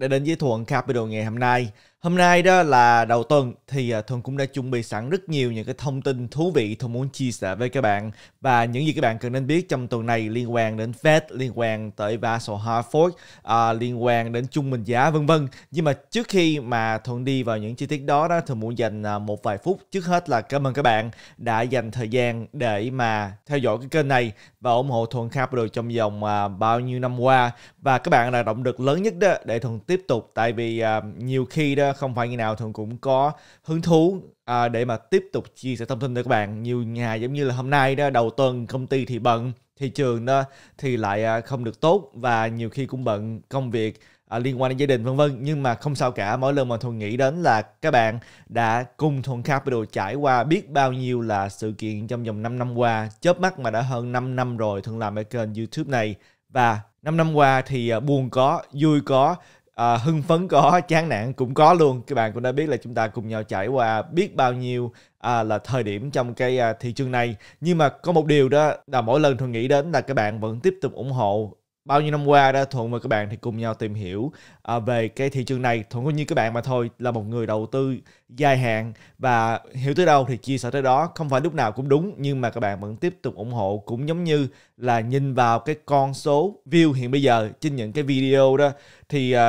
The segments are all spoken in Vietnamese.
đã đến với Thuận Capital ngày hôm nay. Hôm nay đó là đầu tuần thì à, Thuận cũng đã chuẩn bị sẵn rất nhiều những cái thông tin thú vị Thuận muốn chia sẻ với các bạn và những gì các bạn cần nên biết trong tuần này liên quan đến Fed, liên quan tới Basel Hartford, à, liên quan đến trung bình giá vân vân. Nhưng mà trước khi mà Thuận đi vào những chi tiết đó đó Thuận muốn dành à, một vài phút trước hết là cảm ơn các bạn đã dành thời gian để mà theo dõi cái kênh này và ủng hộ Thuận Capital trong vòng à, bao nhiêu năm qua và các bạn là động lực lớn nhất đó để Thuận tiếp tục tại vì uh, nhiều khi đó không phải ngày nào thường cũng có hứng thú uh, để mà tiếp tục chia sẻ thông tin cho các bạn nhiều nhà giống như là hôm nay đó đầu tuần công ty thì bận thị trường đó thì lại uh, không được tốt và nhiều khi cũng bận công việc à, liên quan đến gia đình vân vân nhưng mà không sao cả mỗi lần mà thuần nghĩ đến là các bạn đã cùng thuần capital trải qua biết bao nhiêu là sự kiện trong vòng 5 năm qua chớp mắt mà đã hơn 5 năm rồi thường làm ở kênh youtube này và 5 năm qua thì buồn có, vui có, à, hưng phấn có chán nản cũng có luôn các bạn cũng đã biết là chúng ta cùng nhau trải qua biết bao nhiêu à, là thời điểm trong cái à, thị trường này nhưng mà có một điều đó là mỗi lần tôi nghĩ đến là các bạn vẫn tiếp tục ủng hộ bao nhiêu năm qua đã thuận và các bạn thì cùng nhau tìm hiểu uh, về cái thị trường này thuận cũng như các bạn mà thôi là một người đầu tư dài hạn và hiểu tới đâu thì chia sẻ tới đó không phải lúc nào cũng đúng nhưng mà các bạn vẫn tiếp tục ủng hộ cũng giống như là nhìn vào cái con số view hiện bây giờ trên những cái video đó thì uh,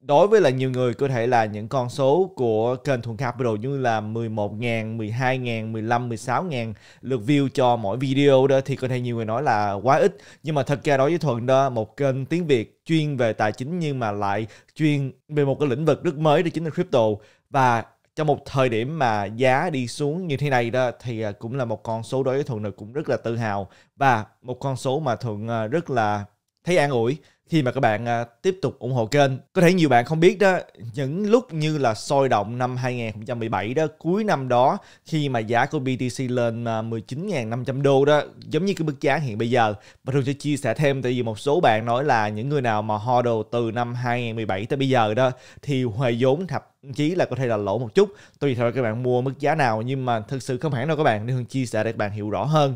đối với là nhiều người có thể là những con số của kênh Thuần Capital như là 11.000, 12.000, 15, 16.000 lượt view cho mỗi video đó thì có thể nhiều người nói là quá ít nhưng mà thật ra đối với Thuận đó một kênh tiếng Việt chuyên về tài chính nhưng mà lại chuyên về một cái lĩnh vực rất mới đó chính là crypto và trong một thời điểm mà giá đi xuống như thế này đó thì à, cũng là một con số đối với Thuận là cũng rất là tự hào và một con số mà Thuận à, rất là thấy an ủi khi mà các bạn à, tiếp tục ủng hộ kênh. Có thể nhiều bạn không biết đó, những lúc như là sôi động năm 2017 đó, cuối năm đó khi mà giá của BTC lên 19.500 à, đô đó, giống như cái mức giá hiện bây giờ. Và thường sẽ chia sẻ thêm tại vì một số bạn nói là những người nào mà hodl từ năm 2017 tới bây giờ đó thì hoài vốn thậm chí là có thể là lỗ một chút tùy theo các bạn mua mức giá nào nhưng mà thực sự không hẳn đâu các bạn nên chia sẻ để các bạn hiểu rõ hơn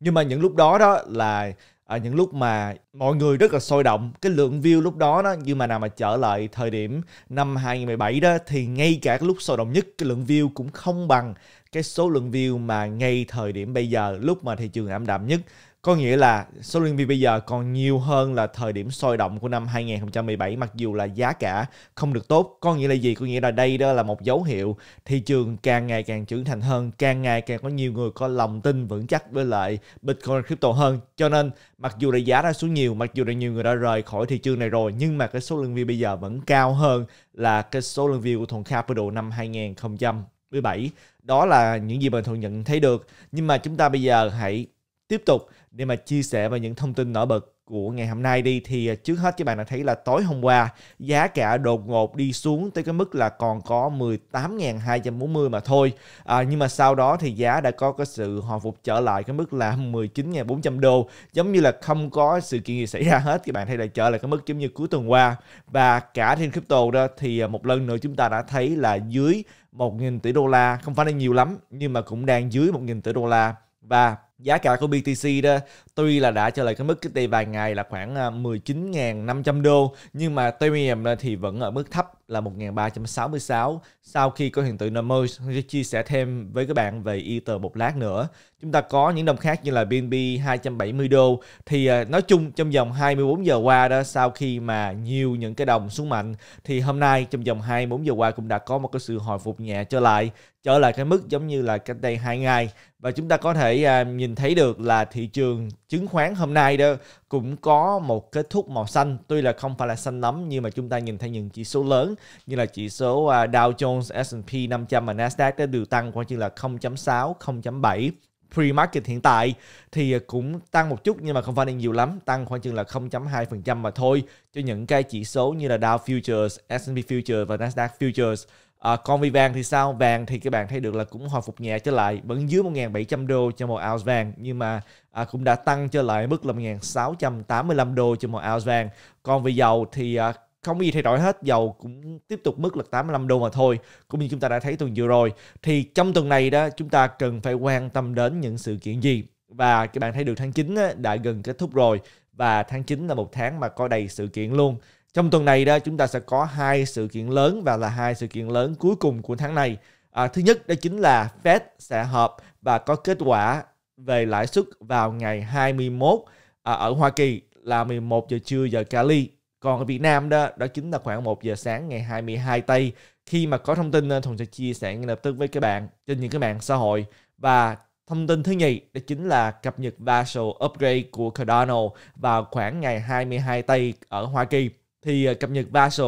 nhưng mà những lúc đó đó là ở những lúc mà mọi người rất là sôi động cái lượng view lúc đó đó nhưng mà nào mà trở lại thời điểm năm 2017 đó thì ngay cả cái lúc sôi động nhất cái lượng view cũng không bằng cái số lượng view mà ngay thời điểm bây giờ lúc mà thị trường ảm đạm nhất có nghĩa là số lượng viên bây giờ còn nhiều hơn là thời điểm sôi động của năm 2017 mặc dù là giá cả không được tốt. Có nghĩa là gì? Có nghĩa là đây đó là một dấu hiệu thị trường càng ngày càng trưởng thành hơn, càng ngày càng có nhiều người có lòng tin vững chắc với lại Bitcoin crypto hơn. Cho nên mặc dù là giá đã xuống nhiều, mặc dù là nhiều người đã rời khỏi thị trường này rồi nhưng mà cái số lượng view bây giờ vẫn cao hơn là cái số lượng view của Thuận Capital năm 2017. Đó là những gì mình thường nhận thấy được. Nhưng mà chúng ta bây giờ hãy tiếp tục để mà chia sẻ về những thông tin nổi bật của ngày hôm nay đi thì à, trước hết các bạn đã thấy là tối hôm qua giá cả đột ngột đi xuống tới cái mức là còn có 18.240 mà thôi à, nhưng mà sau đó thì giá đã có cái sự hồi phục trở lại cái mức là 19.400 đô giống như là không có sự kiện gì xảy ra hết các bạn thấy là trở lại cái mức giống như cuối tuần qua và cả trên crypto đó thì à, một lần nữa chúng ta đã thấy là dưới 1.000 tỷ đô la không phải là nhiều lắm nhưng mà cũng đang dưới 1.000 tỷ đô la và Giá cả của BTC đó tuy là đã trở lại cái mức cái đây vài ngày là khoảng 19.500 à, đô nhưng mà Ethereum thì vẫn ở mức thấp là 1.366 sau khi có hiện tượng Nemo sẽ chia sẻ thêm với các bạn về Ether một lát nữa. Chúng ta có những đồng khác như là BNB 270 đô thì à, nói chung trong vòng 24 giờ qua đó sau khi mà nhiều những cái đồng xuống mạnh thì hôm nay trong vòng 24 giờ qua cũng đã có một cái sự hồi phục nhẹ trở lại trở lại cái mức giống như là cách đây hai ngày và chúng ta có thể à, nhìn thấy được là thị trường chứng khoán hôm nay đó cũng có một kết thúc màu xanh tuy là không phải là xanh lắm nhưng mà chúng ta nhìn thấy những chỉ số lớn như là chỉ số à, Dow Jones, S&P 500 và Nasdaq đã đều tăng khoảng chừng là 0.6, 0.7 pre-market hiện tại thì à, cũng tăng một chút nhưng mà không phải là nhiều lắm, tăng khoảng chừng là 0.2% mà thôi cho những cái chỉ số như là Dow Futures, S&P Futures và Nasdaq Futures. À, còn vì vàng thì sao? Vàng thì các bạn thấy được là cũng hồi phục nhẹ trở lại, vẫn dưới 1.700 đô cho một ounce vàng nhưng mà à, cũng đã tăng trở lại mức là 1.685 đô cho một ounce vàng. Còn về dầu thì à, không có gì thay đổi hết, dầu cũng tiếp tục mức là 85 đô mà thôi, cũng như chúng ta đã thấy tuần vừa rồi. Thì trong tuần này đó chúng ta cần phải quan tâm đến những sự kiện gì? Và các bạn thấy được tháng 9 đã gần kết thúc rồi và tháng 9 là một tháng mà có đầy sự kiện luôn. Trong tuần này đó chúng ta sẽ có hai sự kiện lớn và là hai sự kiện lớn cuối cùng của tháng này. À, thứ nhất đó chính là Fed sẽ họp và có kết quả về lãi suất vào ngày 21 à, ở Hoa Kỳ là 11 giờ trưa giờ Cali. Còn ở Việt Nam đó đó chính là khoảng 1 giờ sáng ngày 22 Tây. Khi mà có thông tin thùng sẽ chia sẻ ngay lập tức với các bạn trên những cái mạng xã hội và Thông tin thứ nhì đó chính là cập nhật Basel Upgrade của Cardano vào khoảng ngày 22 Tây ở Hoa Kỳ thì à, cập nhật Basel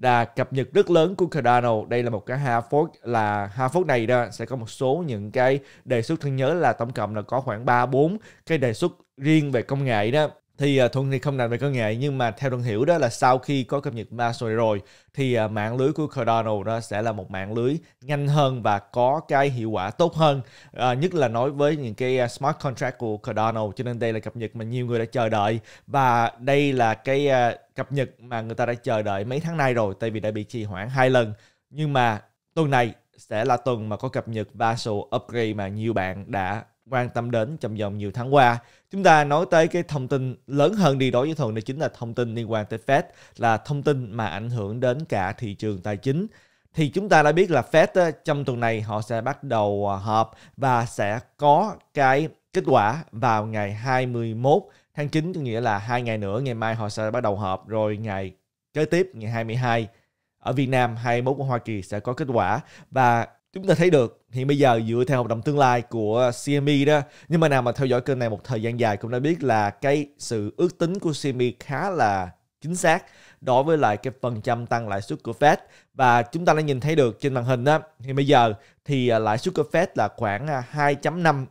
là cập nhật rất lớn của Cardano. Đây là một cái hard fork là hard fork này đó sẽ có một số những cái đề xuất thân nhớ là tổng cộng là có khoảng 3 4 cái đề xuất riêng về công nghệ đó thì uh, Thuận thì không rành về công nghệ nhưng mà theo Thuận hiểu đó là sau khi có cập nhật Mars rồi thì uh, mạng lưới của Cardano đó sẽ là một mạng lưới nhanh hơn và có cái hiệu quả tốt hơn uh, nhất là nói với những cái smart contract của Cardano cho nên đây là cập nhật mà nhiều người đã chờ đợi và đây là cái uh, cập nhật mà người ta đã chờ đợi mấy tháng nay rồi tại vì đã bị trì hoãn hai lần nhưng mà tuần này sẽ là tuần mà có cập nhật Basel Upgrade mà nhiều bạn đã quan tâm đến trong vòng nhiều tháng qua. Chúng ta nói tới cái thông tin lớn hơn đi đối với Thuận đó chính là thông tin liên quan tới Fed là thông tin mà ảnh hưởng đến cả thị trường tài chính. Thì chúng ta đã biết là Fed trong tuần này họ sẽ bắt đầu à, họp và sẽ có cái kết quả vào ngày 21 tháng 9 có nghĩa là hai ngày nữa ngày mai họ sẽ bắt đầu họp rồi ngày kế tiếp ngày 22 ở Việt Nam 21 của Hoa Kỳ sẽ có kết quả và chúng ta thấy được thì bây giờ dựa theo hợp đồng tương lai của CME đó nhưng mà nào mà theo dõi kênh này một thời gian dài cũng đã biết là cái sự ước tính của CME khá là chính xác đối với lại cái phần trăm tăng lãi suất của Fed và chúng ta đã nhìn thấy được trên màn hình đó thì bây giờ thì à, lãi suất của Fed là khoảng 2.5%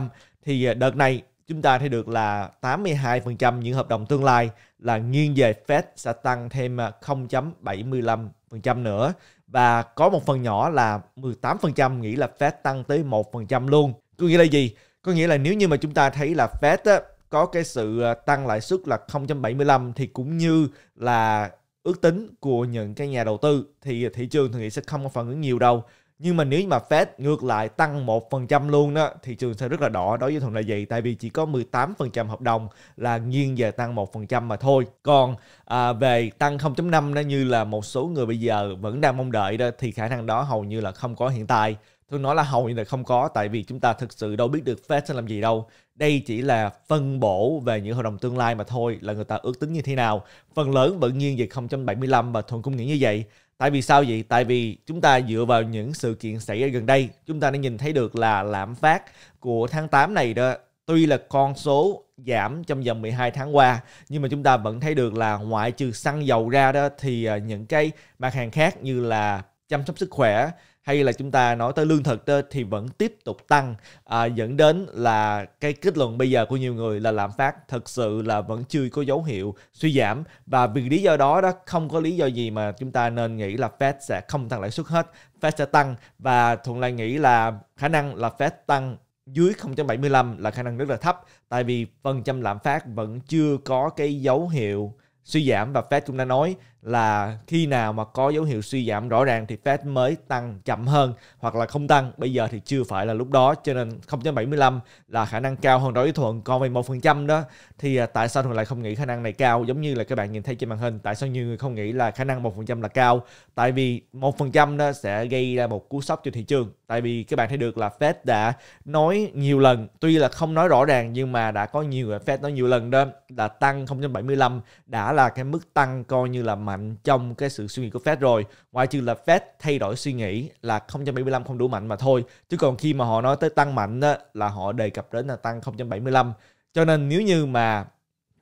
à, thì à, đợt này chúng ta thấy được là 82% những hợp đồng tương lai là nghiêng về Fed sẽ tăng thêm 0.75% nữa và có một phần nhỏ là 18% nghĩ là Fed tăng tới 1% luôn. Có nghĩa là gì? Có nghĩa là nếu như mà chúng ta thấy là Fed á, có cái sự ờ, tăng lãi suất là 0.75 thì cũng như là ước tính của những cái nhà đầu tư thì thị trường thường nghĩ sẽ không có phản ứng nhiều đâu nhưng mà nếu mà Fed ngược lại tăng 1% luôn đó thị trường sẽ rất là đỏ đối với thuận là gì tại vì chỉ có 18% hợp đồng là nghiêng về tăng 1% mà thôi còn à, về tăng 0.5 nó như là một số người bây giờ vẫn đang mong đợi đó thì khả năng đó hầu như là không có hiện tại tôi nói là hầu như là không có tại vì chúng ta thực sự đâu biết được Fed sẽ làm gì đâu đây chỉ là phân bổ về những hợp đồng tương lai mà thôi là người ta ước tính như thế nào phần lớn vẫn nghiêng về 0.75 và thuận cũng nghĩ như vậy Tại vì sao vậy? Tại vì chúng ta dựa vào những sự kiện xảy ra gần đây, chúng ta đã nhìn thấy được là lạm phát của tháng 8 này đó tuy là con số giảm trong vòng 12 tháng qua nhưng mà chúng ta vẫn thấy được là ngoại trừ xăng dầu ra đó thì ờ, những cái mặt hàng khác như là chăm sóc sức khỏe hay là chúng ta nói tới lương thực thì vẫn tiếp tục tăng à, dẫn đến là cái kết luận bây giờ của nhiều người là lạm phát thật sự là vẫn chưa có dấu hiệu suy giảm và vì lý do đó đó không có lý do gì mà chúng ta nên nghĩ là Fed sẽ không tăng lãi suất hết Fed sẽ tăng và thuận lại nghĩ là khả năng là Fed tăng dưới 0.75 là khả năng rất là thấp tại vì phần trăm lạm phát vẫn chưa có cái dấu hiệu suy giảm và Fed cũng đã nói là khi nào mà có dấu hiệu suy giảm rõ ràng thì Fed mới tăng chậm hơn hoặc là không tăng. Bây giờ thì chưa phải là lúc đó cho nên 0.75 là khả năng cao hơn đối với Thuận còn về 1% đó thì à, tại sao Thuận lại không nghĩ khả năng này cao giống như là các bạn nhìn thấy trên màn hình tại sao nhiều người không nghĩ là khả năng 1% là cao tại vì 1% đó sẽ gây ra một cú sốc cho thị trường tại vì các bạn thấy được là Fed đã nói nhiều lần tuy là không nói rõ ràng nhưng mà đã có nhiều người Fed nói nhiều lần đó là tăng 0.75 đã là cái mức tăng coi như là mạnh mạnh trong cái sự suy nghĩ của Fed rồi ngoại trừ là Fed thay đổi suy nghĩ là 0.75 không đủ mạnh mà thôi chứ còn khi mà họ nói tới tăng mạnh đó, là họ đề cập đến là tăng 0.75 cho nên nếu như mà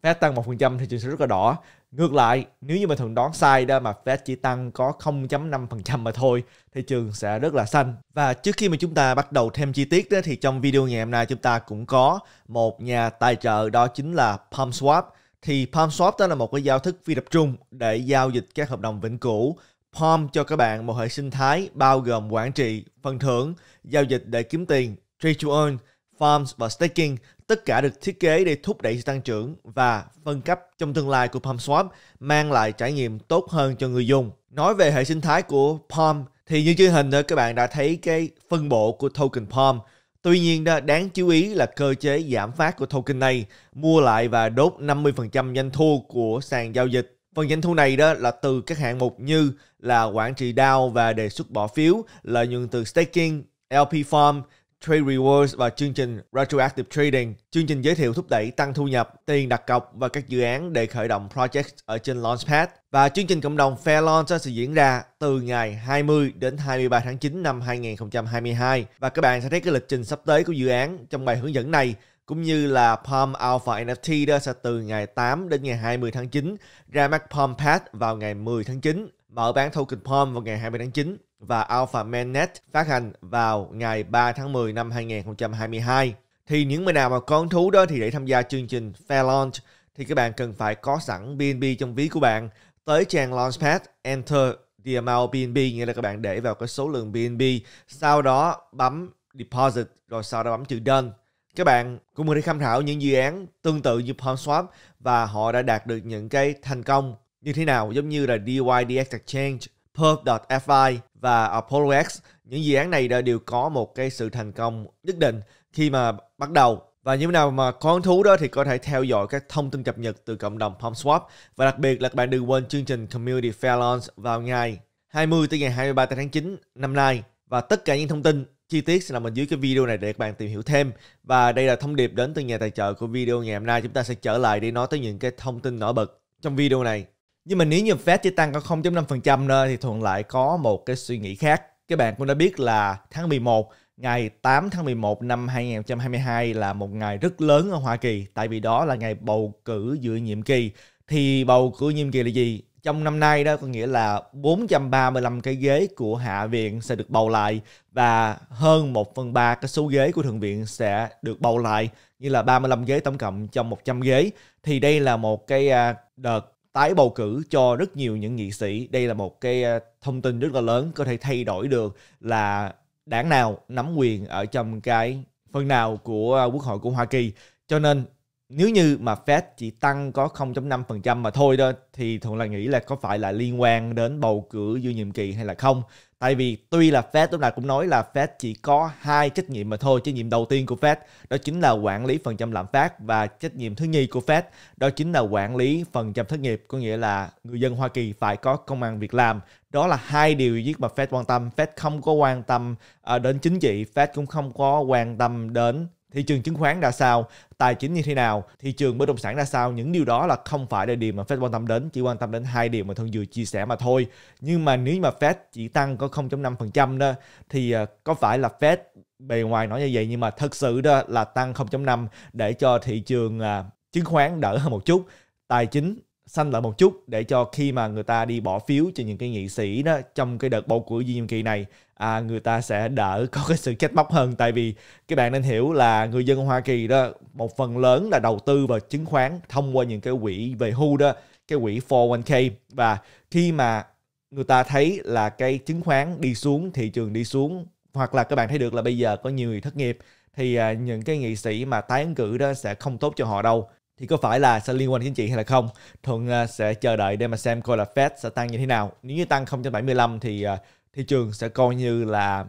Fed tăng 1% thì thị trường sẽ rất là đỏ Ngược lại, nếu như mà thường đoán sai đó mà Fed chỉ tăng có 0.5% mà thôi, thị trường sẽ rất là xanh. Và trước khi mà chúng ta bắt đầu thêm chi tiết đó, thì trong video ngày hôm nay chúng ta cũng có một nhà tài trợ đó chính là Swap thì Palm Swap đó là một cái giao thức phi tập trung để giao dịch các hợp đồng vĩnh cửu Palm cho các bạn một hệ sinh thái bao gồm quản trị, phần thưởng, giao dịch để kiếm tiền, trade to earn, farms và staking, tất cả được thiết kế để thúc đẩy sự tăng trưởng và phân cấp trong tương lai của Palm Swap mang lại trải nghiệm tốt hơn cho người dùng. Nói về hệ sinh thái của Palm thì như trên hình đó các bạn đã thấy cái phân bổ của token Palm Tuy nhiên đáng chú ý là cơ chế giảm phát của token này mua lại và đốt 50% doanh thu của sàn giao dịch. Phần doanh thu này đó là từ các hạng mục như là quản trị DAO và đề xuất bỏ phiếu, lợi nhuận từ staking, LP farm, Trade Rewards và chương trình Retroactive Trading, chương trình giới thiệu thúc đẩy tăng thu nhập, tiền đặt cọc và các dự án để khởi động project ở trên Launchpad. Và chương trình cộng đồng Fair Launch sẽ diễn ra từ ngày 20 đến 23 tháng 9 năm 2022 và các bạn sẽ thấy cái lịch trình sắp tới của dự án trong bài hướng dẫn này cũng như là Palm Alpha NFT đó sẽ từ ngày 8 đến ngày 20 tháng 9 ra mắt Palm Pad vào ngày 10 tháng 9 mở bán token Palm vào ngày 20 tháng 9 và Alpha Mainnet phát hành vào ngày 3 tháng 10 năm 2022. Thì những người nào mà con thú đó thì để tham gia chương trình Fair Launch thì các bạn cần phải có sẵn BNB trong ví của bạn. Tới trang Launchpad, Enter the amount BNB, nghĩa là các bạn để vào cái số lượng BNB. Sau đó bấm Deposit, rồi sau đó bấm chữ Done. Các bạn cũng có thể tham khảo những dự án tương tự như PalmSwap và họ đã đạt được những cái thành công như thế nào giống như là DYDX Exchange, Perp.fi và Apollo X. Những dự án này đã đều có một cái sự thành công nhất định khi mà bắt đầu và như thế nào mà có hứng thú đó thì có thể theo dõi các thông tin cập nhật từ cộng đồng PumpSwap và đặc biệt là các bạn đừng quên chương trình Community Fair Launch vào ngày 20 tới ngày 23 tháng 9 năm nay và tất cả những thông tin chi tiết sẽ nằm ở dưới cái video này để các bạn tìm hiểu thêm và đây là thông điệp đến từ nhà tài trợ của video ngày hôm nay chúng ta sẽ trở lại để nói tới những cái thông tin nổi bật trong video này nhưng mà nếu như Fed chỉ tăng có 0.5% nữa thì Thuận lại có một cái suy nghĩ khác. Các bạn cũng đã biết là tháng 11, ngày 8 tháng 11 năm 2022 là một ngày rất lớn ở Hoa Kỳ tại vì đó là ngày bầu cử giữa nhiệm kỳ. Thì bầu cử nhiệm kỳ là gì? Trong năm nay đó có nghĩa là 435 cái ghế của Hạ viện sẽ được bầu lại và hơn 1 phần 3 cái số ghế của Thượng viện sẽ được bầu lại như là 35 ghế tổng cộng trong 100 ghế. Thì đây là một cái à, đợt tái bầu cử cho rất nhiều những nghị sĩ. Đây là một cái ờ, thông tin rất là lớn có thể thay đổi được là đảng nào nắm quyền ở trong cái phần nào của ờ, Quốc hội của Hoa Kỳ. Cho nên nếu như mà Fed chỉ tăng có 0.5% mà thôi đó thì thường là nghĩ là có phải là liên quan đến bầu cử giữa nhiệm kỳ hay là không. Tại vì tuy là Fed lúc nào cũng nói là Fed chỉ có hai trách nhiệm mà thôi. Trách nhiệm đầu tiên của Fed đó chính là quản lý phần trăm lạm phát và trách nhiệm thứ nhì của Fed đó chính là quản lý phần trăm thất nghiệp. Có nghĩa là người dân Hoa Kỳ phải có công ăn việc làm. Đó là hai điều duy nhất mà Fed quan tâm. Fed không có quan tâm à, đến chính trị. Fed cũng không có quan tâm đến thị trường chứng khoán ra sao, tài chính như thế nào, thị trường bất động sản ra sao, những điều đó là không phải là điều mà Fed quan tâm đến, chỉ quan tâm đến hai điều mà Thân vừa chia sẻ mà thôi. Nhưng mà nếu mà Fed chỉ tăng có 0.5% đó thì ờ, có phải là Fed bề ngoài nói như vậy nhưng mà thật sự đó là tăng 0.5 để cho thị trường ờ, chứng khoán đỡ hơn một chút, tài chính xanh lại một chút để cho khi mà người ta đi bỏ phiếu cho những cái nghị sĩ đó trong cái đợt bầu cử nhiệm kỳ này à, người ta sẽ đỡ có cái sự trách móc hơn tại vì các bạn nên hiểu là người dân Hoa Kỳ đó một phần lớn là đầu tư vào chứng khoán thông qua những cái quỹ về hưu đó cái quỹ 401k và khi mà người ta thấy là cái chứng khoán đi xuống thị trường đi xuống hoặc là các bạn thấy được là bây giờ có nhiều người thất nghiệp thì à, những cái nghị sĩ mà tái ứng cử đó sẽ không tốt cho họ đâu thì có phải là sẽ liên quan đến chính trị hay là không thuận à, sẽ chờ đợi để mà xem coi là Fed sẽ tăng như thế nào nếu như tăng 0.75 thì à, thị trường sẽ coi như là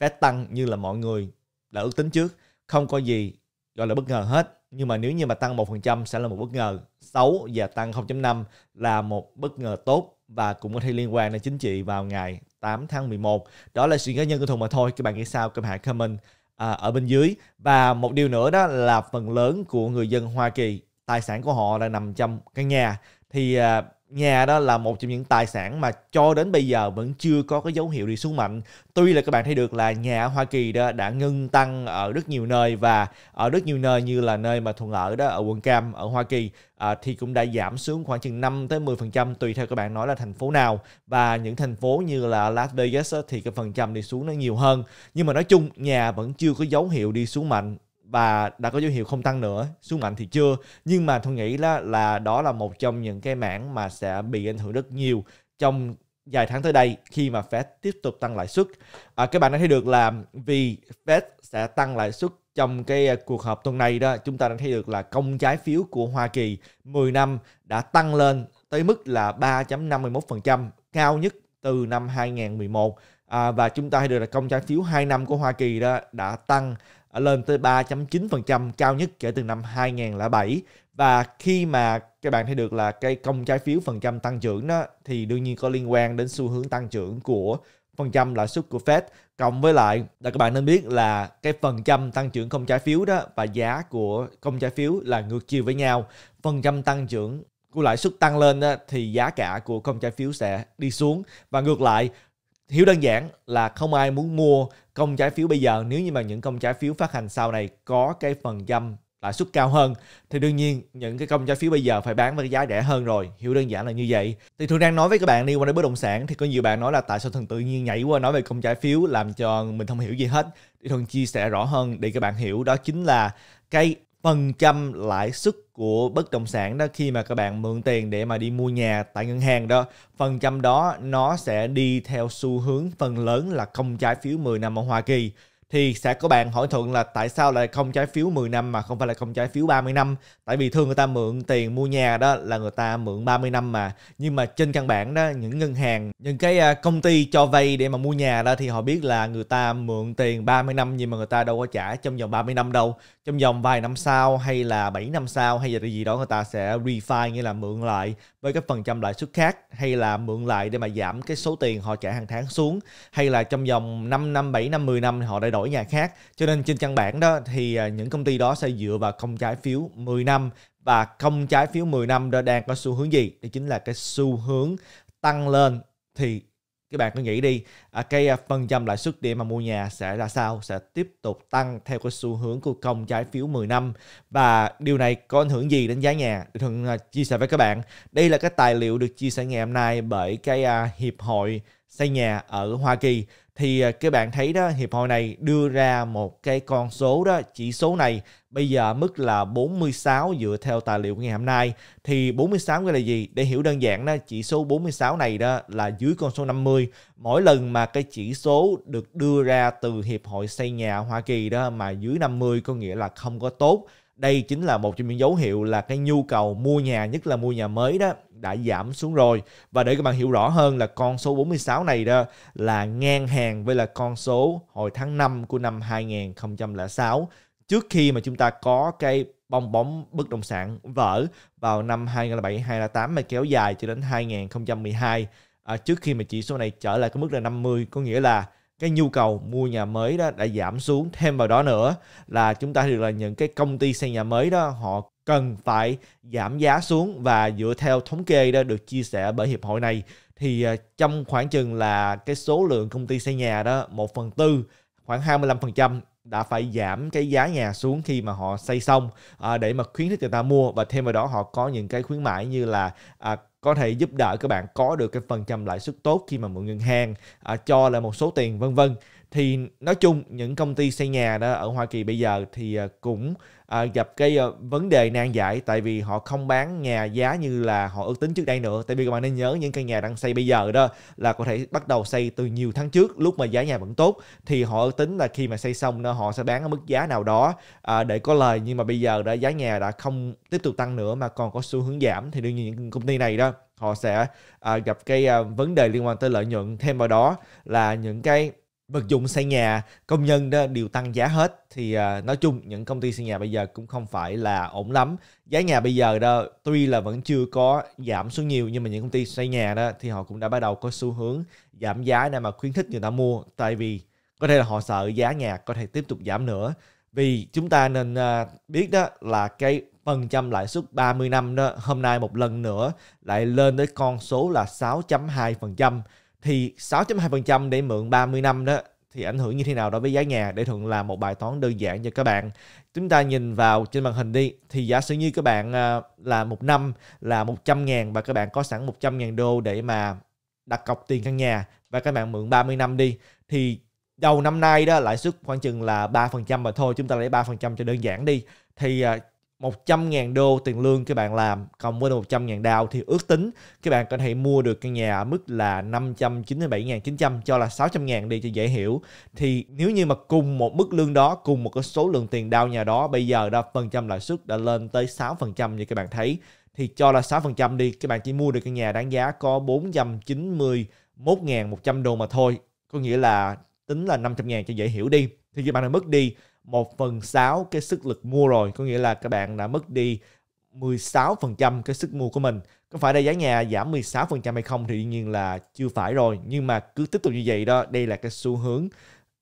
phép tăng như là mọi người đã ước tính trước, không có gì gọi là bất ngờ hết. Nhưng mà nếu như mà tăng 1% sẽ là một bất ngờ xấu và tăng 0.5 là một bất ngờ tốt và cũng có thể liên quan đến chính trị vào ngày 8 tháng 11. Đó là suy nghĩ cá nhân của Thùng mà thôi. Các bạn nghĩ sao? Các bạn hãy comment à, ở bên dưới. Và một điều nữa đó là phần lớn của người dân Hoa Kỳ tài sản của họ là nằm trong căn nhà. Thì à, nhà đó là một trong những tài sản mà cho đến bây giờ vẫn chưa có cái dấu hiệu đi xuống mạnh. Tuy là các bạn thấy được là nhà ở Hoa Kỳ đó đã ngưng tăng ở rất nhiều nơi và ở rất nhiều nơi như là nơi mà thuận ở đó ở quận Cam ở Hoa Kỳ à, thì cũng đã giảm xuống khoảng chừng 5 tới 10% tùy theo các bạn nói là thành phố nào và những thành phố như là Las Vegas thì cái phần trăm đi xuống nó nhiều hơn. Nhưng mà nói chung nhà vẫn chưa có dấu hiệu đi xuống mạnh và đã có dấu hiệu không tăng nữa xuống mạnh thì chưa nhưng mà tôi nghĩ là là đó là một trong những cái mảng mà sẽ bị ảnh hưởng rất nhiều trong vài tháng tới đây khi mà Fed tiếp tục tăng lãi suất à, các bạn đã thấy được là vì Fed sẽ tăng lãi suất trong cái à, cuộc họp tuần này đó chúng ta đã thấy được là công trái phiếu của Hoa Kỳ 10 năm đã tăng lên tới mức là 3.51% cao nhất từ năm 2011 à, và chúng ta thấy được là công trái phiếu 2 năm của Hoa Kỳ đó đã tăng lên tới 3.9% cao nhất kể từ năm 2007 và khi mà các bạn thấy được là cái công trái phiếu phần trăm tăng trưởng đó thì đương nhiên có liên quan đến xu hướng tăng trưởng của phần trăm lãi suất của Fed cộng với lại là các bạn nên biết là cái phần trăm tăng trưởng công trái phiếu đó và giá của công trái phiếu là ngược chiều với nhau phần trăm tăng trưởng của lãi suất tăng lên đó, thì giá cả của công trái phiếu sẽ đi xuống và ngược lại hiểu đơn giản là không ai muốn mua công trái phiếu bây giờ nếu như mà những công trái phiếu phát hành sau này có cái phần trăm lãi suất cao hơn thì đương nhiên những cái công trái phiếu bây giờ phải bán với cái giá rẻ hơn rồi hiểu đơn giản là như vậy thì thường đang nói với các bạn đi qua đến bất động sản thì có nhiều bạn nói là tại sao thường tự nhiên nhảy qua nói về công trái phiếu làm cho mình không hiểu gì hết thì thường chia sẻ rõ hơn để các bạn hiểu đó chính là cái phần trăm lãi suất của bất động sản đó khi mà các bạn mượn tiền để mà đi mua nhà tại ngân hàng đó phần trăm đó nó sẽ đi theo xu hướng phần lớn là công trái phiếu 10 năm ở Hoa Kỳ thì sẽ có bạn hỏi thuận là tại sao lại không trái phiếu 10 năm mà không phải là không trái phiếu 30 năm tại vì thường người ta mượn tiền mua nhà đó là người ta mượn 30 năm mà nhưng mà trên căn bản đó những ngân hàng những cái à, công ty cho vay để mà mua nhà đó thì họ biết là người ta mượn tiền 30 năm nhưng mà người ta đâu có trả trong vòng 30 năm đâu trong vòng vài năm sau hay là 7 năm sau hay là gì đó người ta sẽ refi nghĩa là mượn lại với cái phần trăm lãi suất khác hay là mượn lại để mà giảm cái số tiền họ trả hàng tháng xuống hay là trong vòng 5 năm 7 năm 10 năm thì họ đã đổi nhà khác cho nên trên căn bản đó thì à, những công ty đó sẽ dựa vào công trái phiếu 10 năm và công trái phiếu 10 năm đó đang có xu hướng gì đó chính là cái xu hướng tăng lên thì các bạn cứ nghĩ đi à, cái à, phần trăm lãi suất để mà mua nhà sẽ ra sao sẽ tiếp tục tăng theo cái xu hướng của công trái phiếu 10 năm và điều này có ảnh hưởng gì đến giá nhà thường chia sẻ với các bạn đây là cái tài liệu được chia sẻ ngày hôm nay bởi cái hiệp hội xây nhà ở Hoa Kỳ thì à, các bạn thấy đó hiệp hội này đưa ra một cái con số đó chỉ số này bây giờ mức là 46 dựa theo tài liệu ngày hôm nay thì 46 nghĩa là gì để hiểu đơn giản đó chỉ số 46 này đó là dưới con số 50 mỗi lần mà cái chỉ số được đưa ra từ hiệp hội xây nhà Hoa Kỳ đó mà dưới 50 có nghĩa là không có tốt đây chính là một trong những dấu hiệu là cái nhu cầu mua nhà nhất là mua nhà mới đó đã giảm xuống rồi và để các bạn hiểu rõ hơn là con số 46 này đó là ngang hàng với là con số hồi tháng 5 của năm 2006 trước khi mà chúng ta có cái bong bóng bất động sản vỡ vào năm 2007 2008 mà kéo dài cho đến 2012 à, trước khi mà chỉ số này trở lại cái mức là 50 có nghĩa là cái nhu cầu mua nhà mới đó đã giảm xuống thêm vào đó nữa là chúng ta được là những cái công ty xây nhà mới đó họ cần phải giảm giá xuống và dựa theo thống kê đó được chia sẻ bởi hiệp hội này thì à, trong khoảng chừng là cái số lượng công ty xây nhà đó 1 phần tư khoảng 25% đã phải giảm cái giá nhà xuống khi mà họ xây xong à, để mà khuyến khích người ta mua và thêm vào đó họ có những cái khuyến mãi như là à, có thể giúp đỡ các bạn có được cái phần trăm lãi suất tốt khi mà mượn ngân hàng à, cho lại một số tiền vân vân thì nói chung những công ty xây nhà đó ở Hoa Kỳ bây giờ thì à, cũng à, gặp cái à, vấn đề nan giải tại vì họ không bán nhà giá như là họ ước tính trước đây nữa tại vì các bạn nên nhớ những căn nhà đang xây bây giờ đó là có thể bắt đầu xây từ nhiều tháng trước lúc mà giá nhà vẫn tốt thì họ ước tính là khi mà xây xong đó họ sẽ bán ở mức giá nào đó để có lời nhưng mà bây giờ đã giá nhà đã không tiếp tục tăng nữa mà còn có xu hướng giảm thì đương nhiên những công ty này đó họ sẽ gặp cái vấn đề liên quan tới lợi nhuận thêm vào đó là những cái vật dụng xây nhà công nhân đó đều tăng giá hết thì à, nói chung những công ty xây nhà bây giờ cũng không phải là ổn lắm giá nhà bây giờ đó tuy là vẫn chưa có giảm xuống nhiều nhưng mà những công ty xây nhà đó thì họ cũng đã bắt đầu có xu hướng giảm giá để mà khuyến khích người ta mua tại vì có thể là họ sợ giá nhà có thể tiếp tục giảm nữa vì chúng ta nên à, biết đó là cái phần trăm lãi suất 30 năm đó hôm nay một lần nữa lại lên tới con số là 6.2 phần trăm thì 6.2% để mượn 30 năm đó thì ảnh hưởng như thế nào đối với giá nhà để thuận làm một bài toán đơn giản cho các bạn chúng ta nhìn vào trên màn hình đi thì giả sử như các bạn à, là một năm là 100 ngàn và các bạn có sẵn 100 ngàn đô để mà đặt cọc tiền căn nhà và các bạn mượn 30 năm đi thì đầu năm nay đó lãi suất khoảng chừng là 3% mà thôi chúng ta lấy 3% cho đơn giản đi thì à, 100.000 đô tiền lương các bạn làm cộng với 100.000 đào thì ước tính các bạn có thể mua được căn nhà ở mức là 597.900 cho là 600.000 đi cho dễ hiểu thì nếu như mà cùng một mức lương đó cùng một cái số lượng tiền đào nhà đó bây giờ đã phần trăm lãi suất đã lên tới 6% như các bạn thấy thì cho là 6% đi các bạn chỉ mua được căn nhà đáng giá có 491.100 đô mà thôi có nghĩa là tính là 500.000 cho dễ hiểu đi thì các bạn đã mất đi 1 phần 6 cái sức lực mua rồi có nghĩa là các bạn đã mất đi 16% cái sức mua của mình có phải là giá nhà giảm 16% hay không thì đương nhiên là chưa phải rồi nhưng mà cứ tiếp tục như vậy đó đây là cái xu hướng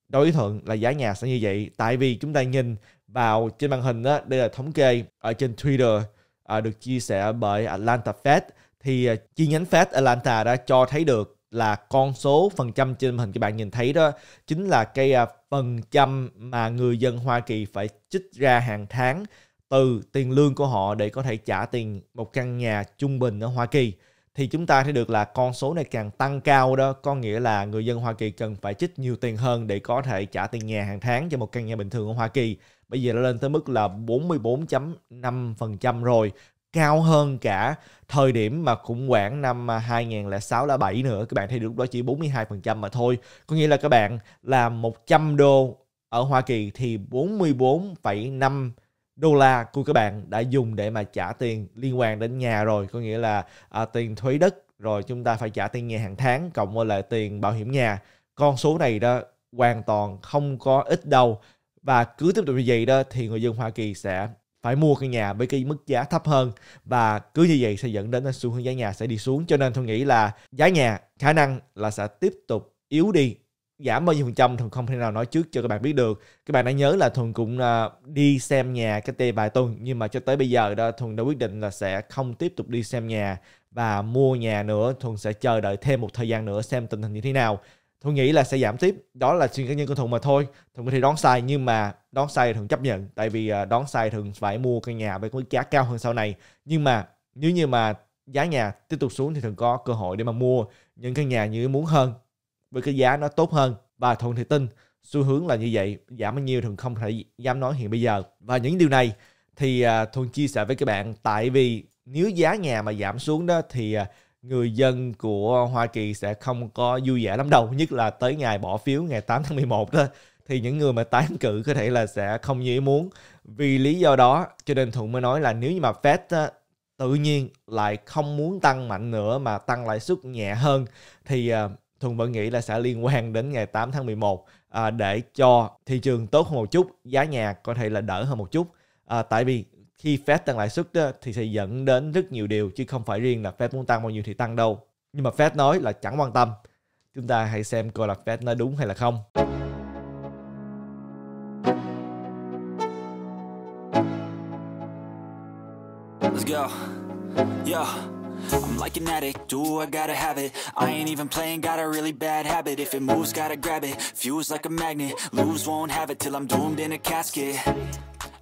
đối thuận là giá nhà sẽ như vậy tại vì chúng ta nhìn vào trên màn hình đó đây là thống kê ở trên Twitter à, được chia sẻ bởi Atlanta Fed thì à, chi nhánh Fed Atlanta đã cho thấy được là con số phần trăm trên hình các bạn nhìn thấy đó chính là cái à, phần trăm mà người dân Hoa Kỳ phải trích ra hàng tháng từ tiền lương của họ để có thể trả tiền một căn nhà trung bình ở Hoa Kỳ thì chúng ta thấy được là con số này càng tăng cao đó có nghĩa là người dân Hoa Kỳ cần phải trích nhiều tiền hơn để có thể trả tiền nhà hàng tháng cho một căn nhà bình thường ở Hoa Kỳ bây giờ nó lên tới mức là 44.5% rồi cao hơn cả thời điểm mà khủng hoảng năm 2006 là 7 nữa các bạn thấy được đó chỉ 42% mà thôi có nghĩa là các bạn làm 100 đô ở Hoa Kỳ thì 44,5 đô la của các bạn đã dùng để mà trả tiền liên quan đến nhà rồi có nghĩa là à, tiền thuế đất rồi chúng ta phải trả tiền nhà hàng tháng cộng với lại tiền bảo hiểm nhà con số này đó hoàn toàn không có ít đâu và cứ tiếp tục như vậy đó thì người dân Hoa Kỳ sẽ phải mua căn nhà với cái mức giá thấp hơn và cứ như vậy sẽ dẫn đến xu hướng giá nhà sẽ đi xuống cho nên tôi nghĩ là giá nhà khả năng là sẽ tiếp tục yếu đi giảm bao nhiêu phần trăm thường không thể nào nói trước cho các bạn biết được các bạn đã nhớ là thuần cũng à, đi xem nhà cái tê vài tuần nhưng mà cho tới bây giờ đó thuần đã quyết định là sẽ không tiếp tục đi xem nhà và mua nhà nữa thuần sẽ chờ đợi thêm một thời gian nữa xem tình hình như thế nào thu nghĩ là sẽ giảm tiếp đó là chuyện cá nhân của thuận mà thôi thuận có thể đón sai nhưng mà đón sai thường chấp nhận tại vì à, đón sai thường phải mua căn nhà với cái giá cao hơn sau này nhưng mà nếu như mà giá nhà tiếp tục xuống thì thường có cơ hội để mà mua những căn nhà như muốn hơn với cái giá nó tốt hơn và thuận thì tin xu hướng là như vậy giảm bao nhiêu thường không thể dám nói hiện bây giờ và những điều này thì à, thuận chia sẻ với các bạn tại vì nếu giá nhà mà giảm xuống đó thì à, người dân của Hoa Kỳ sẽ không có vui vẻ lắm đâu nhất là tới ngày bỏ phiếu ngày 8 tháng 11 đó thì những người mà tán cử có thể là sẽ không như ý muốn vì lý do đó cho nên Thuận mới nói là nếu như mà Fed á, tự nhiên lại không muốn tăng mạnh nữa mà tăng lãi suất nhẹ hơn thì uh, Thuận vẫn nghĩ là sẽ liên quan đến ngày 8 tháng 11 à, để cho thị trường tốt hơn một chút, giá nhà có thể là đỡ hơn một chút. À, tại vì khi Fed tăng lãi suất đó, thì sẽ dẫn đến rất nhiều điều chứ không phải riêng là Fed muốn tăng bao nhiêu thì tăng đâu. Nhưng mà Fed nói là chẳng quan tâm. Chúng ta hãy xem coi là Fed nói đúng hay là không. Let's go. Yeah. I'm like an addict, do I gotta have it I ain't even playing, got a really bad habit If it moves, gotta grab it, fuse like a magnet Lose, won't have it till I'm doomed in a casket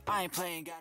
I ain't playing, gotta...